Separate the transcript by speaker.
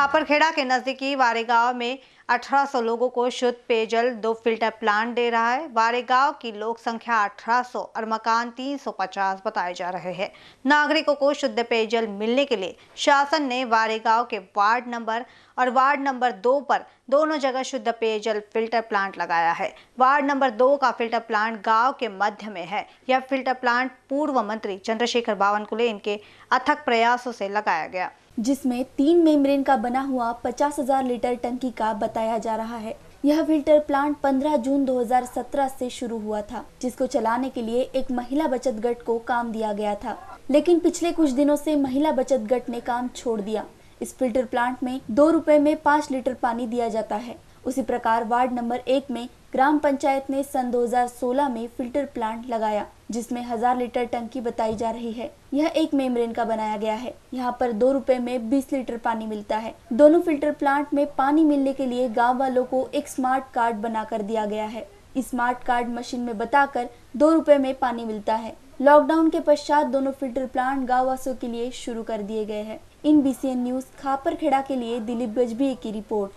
Speaker 1: पापरखेड़ा के नजदीकी वारेगांव में 1800 लोगों को शुद्ध पेयजल दो फिल्टर प्लांट दे रहा है वारेगांव की लोक संख्या 1800 और मकान 350 बताए जा रहे हैं नागरिकों को शुद्ध पेयजल मिलने के लिए शासन ने वारेगांव के वार्ड नंबर और वार्ड नंबर दो पर दोनों जगह शुद्ध पेयजल फिल्टर प्लांट लगाया है वार्ड नंबर दो का फिल्टर प्लांट गाँव के मध्य में है यह फिल्टर प्लांट पूर्व मंत्री चंद्रशेखर बावनकुले इनके अथक प्रयासों से लगाया गया जिसमें तीन मेम्ब्रेन का बना हुआ पचास हजार
Speaker 2: लीटर टंकी का बताया जा रहा है यह फिल्टर प्लांट 15 जून 2017 से शुरू हुआ था जिसको चलाने के लिए एक महिला बचत गट को काम दिया गया था लेकिन पिछले कुछ दिनों से महिला बचत गट ने काम छोड़ दिया इस फिल्टर प्लांट में दो रुपए में पाँच लीटर पानी दिया जाता है उसी प्रकार वार्ड नंबर एक में ग्राम पंचायत ने सन 2016 में फिल्टर प्लांट लगाया जिसमें हजार लीटर टंकी बताई जा रही है यह एक मेम्ब्रेन का बनाया गया है यहाँ पर दो रुपए में 20 लीटर पानी मिलता है दोनों फिल्टर प्लांट में पानी मिलने के लिए गाँव वालों को एक स्मार्ट कार्ड बना कर दिया गया है स्मार्ट कार्ड मशीन में बताकर दो रुपए में पानी मिलता है लॉकडाउन के पश्चात दोनों फिल्टर प्लांट गाँव वासियों के लिए शुरू कर दिए गए हैं in B news Khaparkheda के लिए दिलीप गजबी की रिपोर्ट